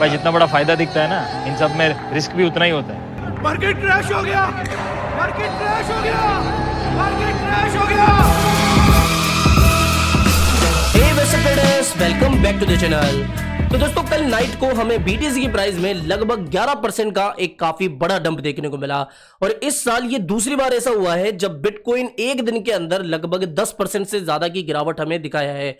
भाई जितना बड़ा फायदा दिखता है ना इन सब में रिस्क भी उतना ही होता है मार्केट क्रैश हो गया मार्केट क्रैश हो गया मार्केट क्रैश हो गया welcome back to the channel तो दोस्तों कल नाइट को हमें बीटीसी की प्राइस में लगभग 11 परसेंट का एक काफी बड़ा डंप देखने को मिला और इस साल ये दूसरी बार ऐसा हुआ है जब बिटकॉइन एक दिन के अंदर लगभग 10 परसेंट से ज्यादा की गिरावट हमें दिखाया है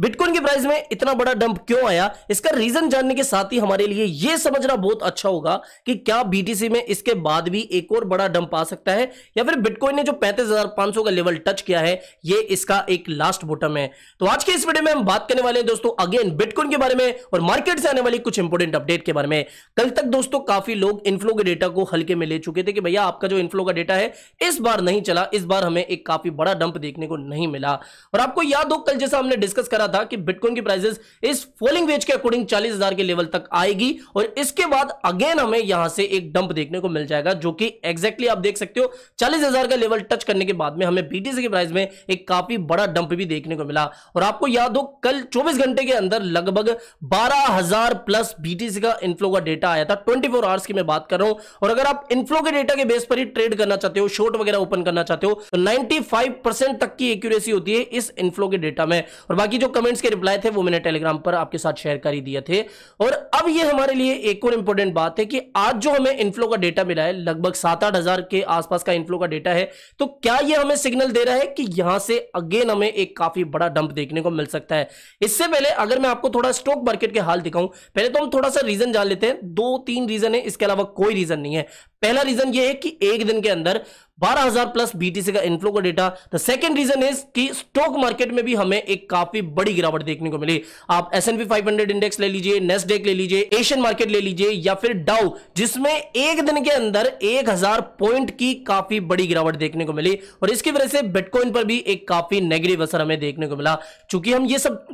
बिटकॉइन के प्राइस में इतना बड़ा डंप क्यों आया इसका रीजन जानने के साथ ही हमारे लिए यह समझना बहुत अच्छा होगा कि क्या बीटीसी में इसके बाद भी एक और बड़ा डंप आ सकता है या फिर बिटकॉइन ने जो 35,500 का लेवल टच किया है ये इसका एक लास्ट बोटम है तो आज के इस वीडियो में हम बात करने वाले हैं दोस्तों अगेन बिटकॉइन के बारे में और मार्केट से आने वाली कुछ इंपोर्टेंट अपडेट के बारे में कल तक दोस्तों काफी लोग इनफ्लो के डेटा को हल्के में ले चुके थे कि भैया आपका जो इनफ्लो का डेटा है इस बार नहीं चला इस बार हमें एक काफी बड़ा डंप देखने को नहीं मिला और आपको याद हो कल जैसा हमने डिस्कस करा था कि बिटकॉइन की प्राइसेस इस फॉलिंग वेज के अकॉर्डिंग चालीस हजार के लेवल तक आएगी और इसके बाद अगेन हमें यहां से एक डंप देखने को मिल जाएगा जो कि एग्जैक्टली आप देख सकते हो चालीस हजार का लेवल टच करने के बाद में हमें बीटीस के प्राइस में एक काफी बड़ा डंप भी देखने को मिला और आपको याद हो कल चौबीस घंटे के अंदर लगभग बारह प्लस बीटीस का इन्फ्लो का डेटा आया था ट्वेंटी आवर्स की मैं बात कर रहा हूं और अगर आप इन्फ्लो के डेटा के बेस पर ही ट्रेड करना चाहते हो शॉर्ट वगैरह ओपन करना चाहते हो तो 95 तक की एक्यूरेसी होती है इस इन्फ्लो के डेटा में और बाकी जो कमेंट्स के रिप्लाई थे वो मैंने टेलीग्राम पर आपके साथ शेयर कर ही दिए थे और अब ये हमारे लिए एक और इंपॉर्टेंट बात है कि आज जो हमें इनफ्लो का डेटा मिला है लगभग सात आठ हजार के आसपास का इनफ्लो का डेटा है तो क्या ये हमें सिग्नल दे रहा है कि यहां से अगेन हमें एक काफी बड़ा डंप देखने को मिल सकता है इससे पहले अगर मैं आपको थोड़ा स्टॉक मार्केट के हाल दिखाऊं पहले तो हम थोड़ा सा रीजन जान लेते हैं दो तीन रीजन है इसके अलावा कोई रीजन नहीं है पहला रीजन ये है कि एक दिन के अंदर 12,000 प्लस बीटीसी का इनफ्लो का data the second reason is कि स्टॉक मार्केट में भी हमें एक काफी बड़ी गिरावट देखने को मिली आप एस एनपी इंडेक्स ले लीजिए नेस्डेक ले लीजिए एशियन मार्केट ले लीजिए या फिर डाउ जिसमें एक दिन के अंदर 1000 पॉइंट की काफी बड़ी गिरावट देखने को मिली और इसकी वजह से बिटकॉइन पर भी एक काफी नेगेटिव असर हमें देखने को मिला चूंकि हम ये सब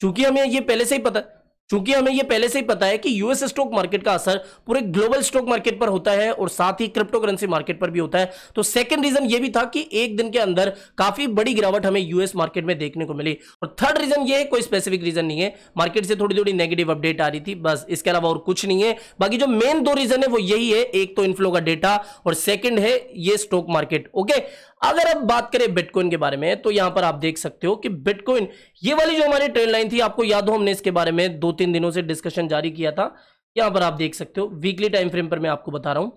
चूंकि हमें ये पहले से ही पता चूंकि हमें यह पहले से ही पता है कि यूएस स्टॉक मार्केट का असर पूरे ग्लोबल स्टॉक मार्केट पर होता है और साथ ही क्रिप्टो करेंसी मार्केट पर भी होता है तो सेकंड रीजन यह भी था कि एक दिन के अंदर काफी बड़ी गिरावट हमें यूएस मार्केट में देखने को मिली और थर्ड रीजन यह कोई स्पेसिफिक रीजन नहीं है मार्केट से थोड़ी थोड़ी नेगेटिव अपडेट आ रही थी बस इसके अलावा और कुछ नहीं है बाकी जो मेन दो रीजन है वो यही है एक तो इनफ्लो का डेटा और सेकेंड है ये स्टॉक मार्केट ओके अगर अब बात करें बिटकॉइन के बारे में तो यहां पर आप देख सकते हो कि बिटकॉइन ये वाली जो हमारी ट्रेन लाइन थी आपको याद हो हमने इसके बारे में दो तीन दिनों से डिस्कशन जारी किया था यहां पर आप देख सकते हो वीकली टाइम फ्रेम पर मैं आपको बता रहा हूं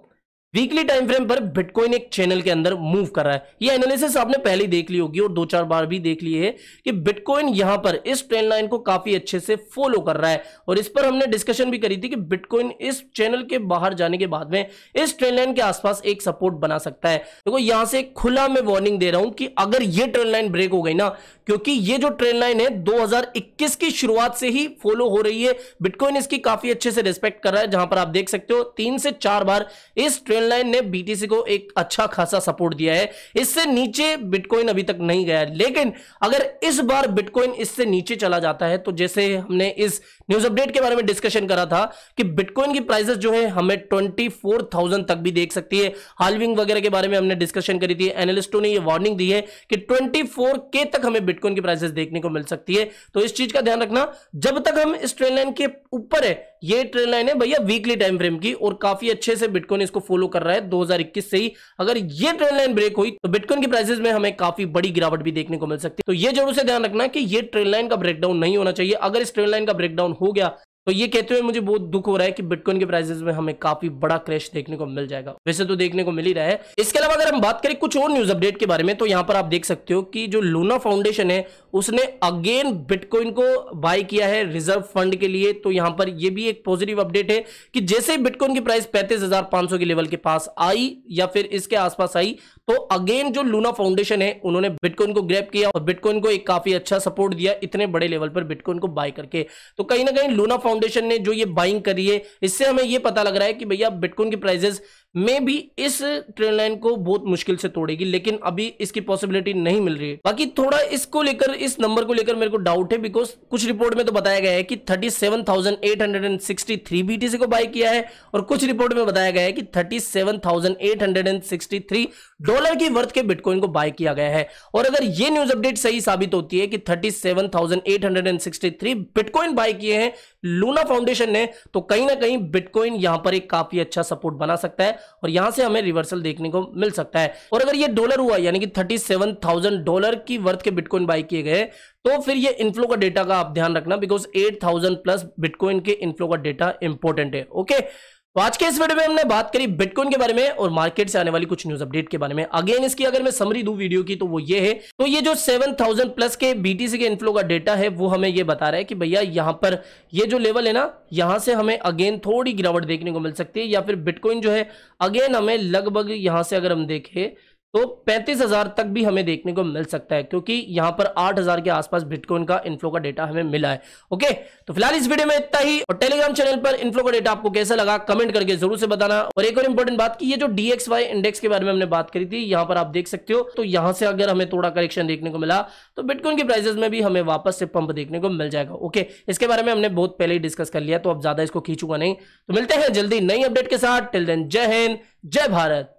वीकली टाइम फ्रेम पर बिटकॉइन एक चैनल के अंदर मूव कर रहा है ये एनालिसिस आपने पहले ही देख ली होगी और दो चार बार भी देख ली है कि बिटकॉइन यहां पर इस ट्रेंड लाइन को काफी अच्छे से फॉलो कर रहा है और इस पर हमने डिस्कशन भी करी थी कि बिटकॉइन इस चैनल के बाहर जाने के बाद में इस ट्रेंड लाइन के आसपास एक सपोर्ट बना सकता है देखो तो यहां से खुला में वार्निंग दे रहा हूं कि अगर ये ट्रेंड लाइन ब्रेक हो गई ना क्योंकि ये जो ट्रेंड लाइन है 2021 की शुरुआत से ही फॉलो हो रही है बिटकॉइन इसकी काफी अच्छे से रिस्पेक्ट कर रहा है जहां पर आप देख सकते हो तीन से चार बार इस ट्रेंड लाइन ने बीटीसी को एक अच्छा खासा सपोर्ट दिया है इससे नीचे बिटकॉइन अभी तक नहीं गया लेकिन अगर इस बार बिटकॉइन इससे नीचे चला जाता है तो जैसे हमने इस न्यूज अपडेट के बारे में डिस्कशन करा था कि बिटकॉइन की प्राइसेस जो है हमें ट्वेंटी तक भी देख सकती है हालविंग वगैरह के बारे में हमने डिस्कशन करी थी एनालिस्टों ने यह वार्निंग दी है कि ट्वेंटी के तक हमें बिटकॉइन की प्राइसेस देखने को मिल सकती है तो इस चीज का ध्यान रखना जब तक हम इस ट्रेन लाइन के ऊपर है ये ट्रेंड लाइन है भैया वीकली टाइम फ्रेम की और काफी अच्छे से बिटकॉइन इसको फॉलो कर रहा है 2021 से ही अगर ये ट्रेंड लाइन ब्रेक हुई तो बिटकॉइन की प्राइसेस में हमें काफी बड़ी गिरावट भी देखने को मिल सकती है तो ये जरूर से ध्यान रखना कि ये ट्रेंड लाइन का ब्रेकडाउन नहीं होना चाहिए अगर इस ट्रेंड लाइन का ब्रेकडाउन हो गया तो ये कहते हुए मुझे बहुत दुख हो रहा है कि बिटकॉइन के प्राइसेस में हमें काफी बड़ा क्रैश देखने को मिल जाएगा वैसे तो देखने को मिल ही रहा है इसके अलावा अगर हम बात करें कुछ और न्यूज अपडेट के बारे में तो यहाँ पर आप देख सकते हो कि जो लूना फाउंडेशन है उसने अगेन बिटकॉइन को बाय किया है रिजर्व फंड के लिए तो यहाँ पर यह भी एक पॉजिटिव अपडेट है कि जैसे बिटकॉइन की प्राइस पैंतीस के लेवल के पास आई या फिर इसके आसपास आई तो अगेन जो लूना फाउंडेशन है उन्होंने बिटकॉइन को ग्रैप किया और बिटकॉइन को एक काफी अच्छा सपोर्ट दिया इतने बड़े लेवल पर बिटकॉइन को बाय करके तो कहीं ना कहीं लूना फाउंडेशन ने जो ये बाइंग करी है इससे हमें ये पता लग रहा है कि भैया बिटकॉइन की प्राइजेस में भी इस ट्रेन लाइन को बहुत मुश्किल से तोड़ेगी लेकिन अभी इसकी पॉसिबिलिटी नहीं मिल रही है बाकी थोड़ा इसको लेकर इस नंबर को लेकर मेरे को डाउट है बिकॉज कुछ रिपोर्ट में तो बताया गया है कि 37,863 बीटीसी को बाय किया है और कुछ रिपोर्ट में बताया गया है कि 37,863 डॉलर की वर्थ के बिटकॉइन को बाय किया गया है और अगर ये न्यूज अपडेट सही साबित होती है कि थ्री बिटकॉइन बाय किए हैं लूना फाउंडेशन ने तो कहीं ना कहीं बिटकॉइन यहां पर एक काफी अच्छा सपोर्ट बना सकता है और यहां से हमें रिवर्सल देखने को मिल सकता है और अगर ये डॉलर हुआ यानी कि थर्टी सेवन थाउजेंड डॉलर की वर्थ के बिटकॉइन बाई किए गए तो फिर ये इनफ्लो का डेटा का आप ध्यान रखना because eight thousand plus bitcoin के इनफ्लो का डेटा इंपॉर्टेंट है ओके तो आज के इस वीडियो में हमने बात करी बिटकॉइन के बारे में और मार्केट से आने वाली कुछ न्यूज अपडेट के बारे में अगेन इसकी अगर मैं समरी दू वीडियो की तो वो ये है तो ये जो 7000 प्लस के बीटीसी के इनफ्लो का डेटा है वो हमें ये बता रहा है कि भैया यहाँ पर ये जो लेवल है ना यहाँ से हमें अगेन थोड़ी गिरावट देखने को मिल सकती है या फिर बिटकॉइन जो है अगेन हमें लगभग यहाँ से अगर हम देखें तो पैंतीस हजार तक भी हमें देखने को मिल सकता है क्योंकि यहां पर आठ हजार के आसपास बिटकॉइन का इन्फ्लो का डेटा हमें मिला है ओके तो फिलहाल इस वीडियो में इतना ही और टेलीग्राम चैनल पर इन्फ्लो का डेटा आपको कैसा लगा कमेंट करके जरूर से बताना और एक और इंपॉर्टेंट बात की ये जो डीएक्सवाई इंडेक्स के बारे में हमने बात करी थी यहां पर आप देख सकते हो तो यहां से अगर हमें थोड़ा करेक्शन देखने को मिला तो बिटकॉइन के प्राइजेस में भी हमें वापस से पंप देखने को मिल जाएगा ओके इसके बारे में हमने बहुत पहले ही डिस्कस कर लिया तो अब ज्यादा इसको खींचूंगा नहीं तो मिलते हैं जल्दी नई अपडेट के साथ टिल देन जय हिंद जय भारत